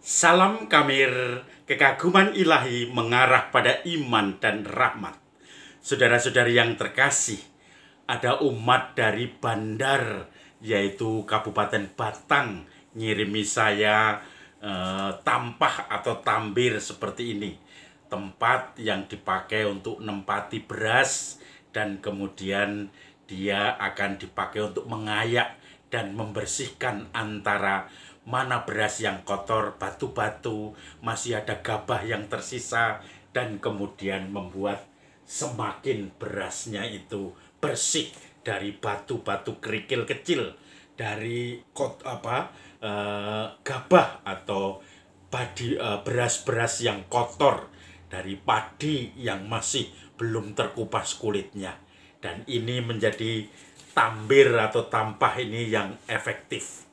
Salam kamir, kekaguman ilahi mengarah pada iman dan rahmat. Saudara-saudari yang terkasih, ada umat dari bandar, yaitu Kabupaten Batang, ngirimi saya eh, tampah atau tambir seperti ini. Tempat yang dipakai untuk nempati beras dan kemudian dia akan dipakai untuk mengayak dan membersihkan antara mana beras yang kotor, batu-batu, masih ada gabah yang tersisa, dan kemudian membuat semakin berasnya itu bersih dari batu-batu kerikil kecil, dari kot apa e, gabah atau padi eh, beras-beras yang kotor, dari padi yang masih belum terkupas kulitnya. Dan ini menjadi tambir atau tampah ini yang efektif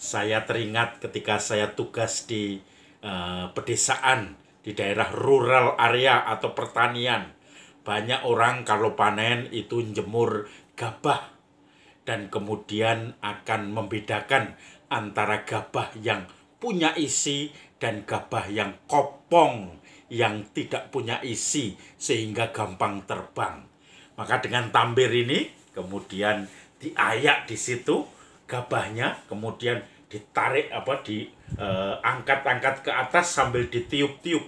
saya teringat ketika saya tugas di uh, pedesaan di daerah rural area atau pertanian banyak orang kalau panen itu jemur gabah dan kemudian akan membedakan antara gabah yang punya isi dan gabah yang kopong yang tidak punya isi sehingga gampang terbang. Maka dengan tambir ini kemudian diayak di situ gabahnya kemudian ditarik apa di uh, angkat-angkat ke atas sambil ditiup-tiup.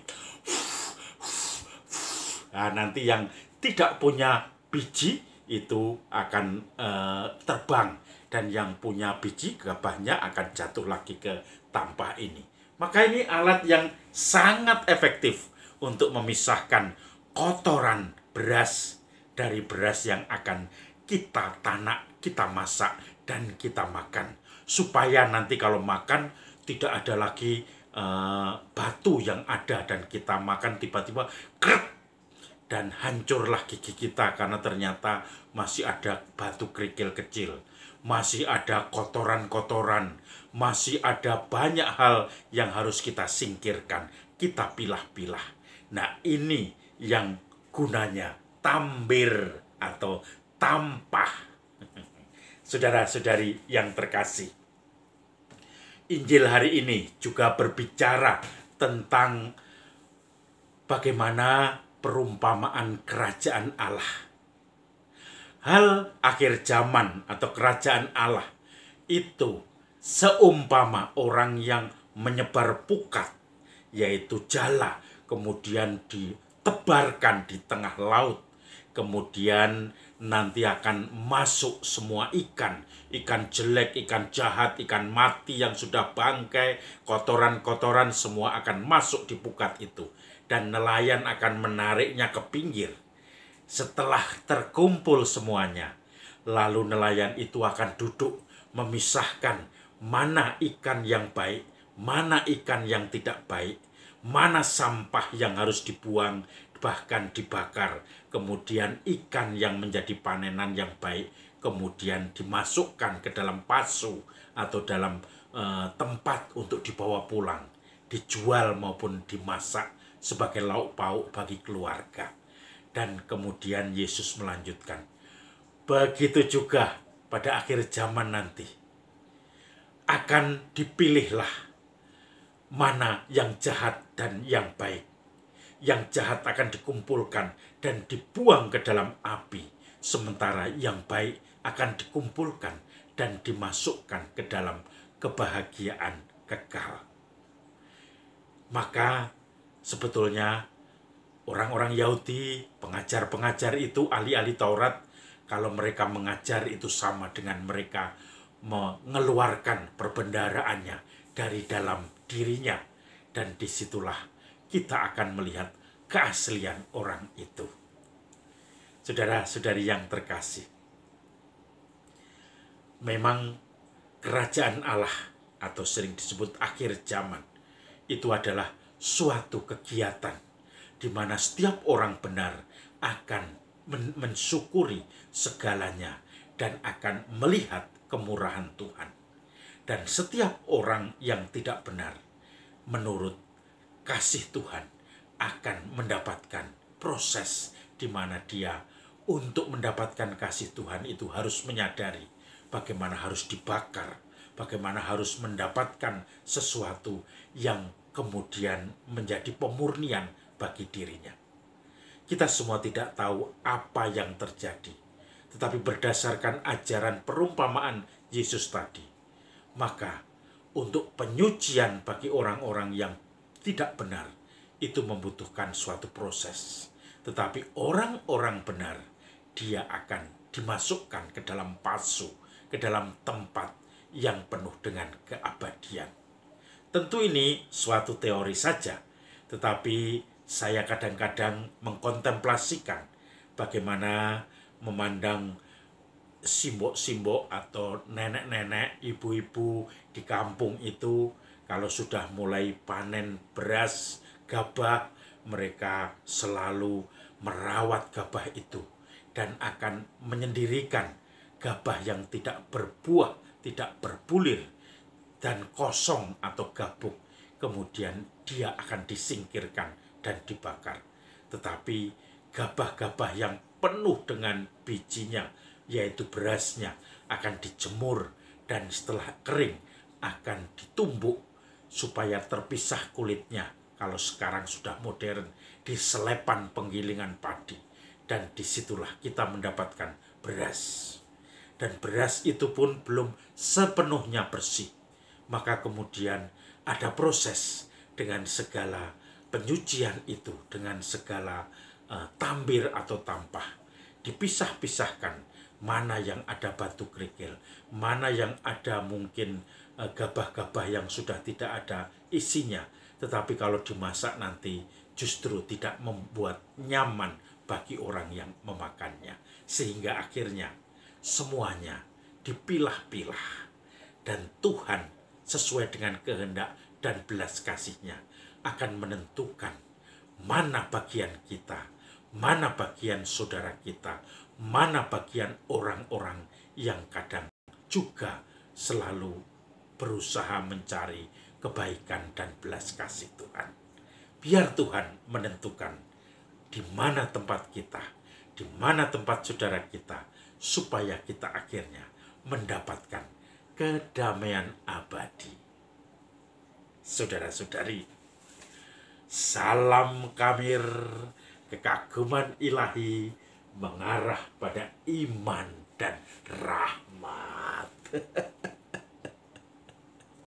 Nah, nanti yang tidak punya biji itu akan uh, terbang dan yang punya biji gabahnya akan jatuh lagi ke tampah ini. Maka ini alat yang sangat efektif untuk memisahkan kotoran beras dari beras yang akan kita tanak, kita masak dan kita makan supaya nanti kalau makan tidak ada lagi uh, batu yang ada dan kita makan tiba-tiba dan hancurlah gigi kita karena ternyata masih ada batu kerikil kecil, masih ada kotoran-kotoran, masih ada banyak hal yang harus kita singkirkan, kita pilah-pilah. Nah, ini yang gunanya tambir atau tampah saudara-saudari yang terkasih. Injil hari ini juga berbicara tentang bagaimana perumpamaan kerajaan Allah. Hal akhir zaman atau kerajaan Allah itu seumpama orang yang menyebar pukat, yaitu jala, kemudian ditebarkan di tengah laut, kemudian nanti akan masuk semua ikan. Ikan jelek, ikan jahat, ikan mati yang sudah bangkai, kotoran-kotoran semua akan masuk di pukat itu. Dan nelayan akan menariknya ke pinggir. Setelah terkumpul semuanya, lalu nelayan itu akan duduk memisahkan mana ikan yang baik, mana ikan yang tidak baik, mana sampah yang harus dibuang, bahkan dibakar. Kemudian ikan yang menjadi panenan yang baik kemudian dimasukkan ke dalam pasu atau dalam e, tempat untuk dibawa pulang, dijual maupun dimasak sebagai lauk pauk bagi keluarga. Dan kemudian Yesus melanjutkan, begitu juga pada akhir zaman nanti akan dipilihlah mana yang jahat dan yang baik yang jahat akan dikumpulkan dan dibuang ke dalam api, sementara yang baik akan dikumpulkan dan dimasukkan ke dalam kebahagiaan kekal. Maka sebetulnya orang-orang Yahudi, pengajar-pengajar itu, ahli-ahli Taurat, kalau mereka mengajar itu sama dengan mereka mengeluarkan perbendaraannya dari dalam dirinya. Dan disitulah kita akan melihat keaslian orang itu. Saudara-saudari yang terkasih, memang kerajaan Allah atau sering disebut akhir zaman itu adalah suatu kegiatan di mana setiap orang benar akan men mensyukuri segalanya dan akan melihat kemurahan Tuhan. Dan setiap orang yang tidak benar menurut kasih Tuhan akan mendapatkan proses di mana dia untuk mendapatkan kasih Tuhan itu harus menyadari bagaimana harus dibakar, bagaimana harus mendapatkan sesuatu yang kemudian menjadi pemurnian bagi dirinya. Kita semua tidak tahu apa yang terjadi, tetapi berdasarkan ajaran perumpamaan Yesus tadi, maka untuk penyucian bagi orang-orang yang tidak benar itu membutuhkan suatu proses. Tetapi orang-orang benar, dia akan dimasukkan ke dalam pasu, ke dalam tempat yang penuh dengan keabadian. Tentu ini suatu teori saja, tetapi saya kadang-kadang mengkontemplasikan bagaimana memandang simbok-simbok atau nenek-nenek, ibu-ibu di kampung itu kalau sudah mulai panen beras, gabah, mereka selalu merawat gabah itu dan akan menyendirikan gabah yang tidak berbuah, tidak berbulir, dan kosong atau gabuk. Kemudian dia akan disingkirkan dan dibakar. Tetapi gabah-gabah yang penuh dengan bijinya, yaitu berasnya, akan dijemur dan setelah kering akan ditumbuk supaya terpisah kulitnya kalau sekarang sudah modern di selepan penggilingan padi dan disitulah kita mendapatkan beras dan beras itu pun belum sepenuhnya bersih maka kemudian ada proses dengan segala penyucian itu dengan segala uh, tambir atau tampah dipisah-pisahkan mana yang ada batu kerikil mana yang ada mungkin Eh, gabah-gabah yang sudah tidak ada isinya, tetapi kalau dimasak nanti justru tidak membuat nyaman bagi orang yang memakannya, sehingga akhirnya semuanya dipilah-pilah, dan Tuhan sesuai dengan kehendak dan belas kasihnya akan menentukan mana bagian kita, mana bagian saudara kita, mana bagian orang-orang yang kadang juga selalu berusaha mencari kebaikan dan belas kasih Tuhan. Biar Tuhan menentukan di mana tempat kita, di mana tempat saudara kita, supaya kita akhirnya mendapatkan kedamaian abadi. Saudara-saudari, salam kamir kekaguman ilahi mengarah pada iman dan rahmat.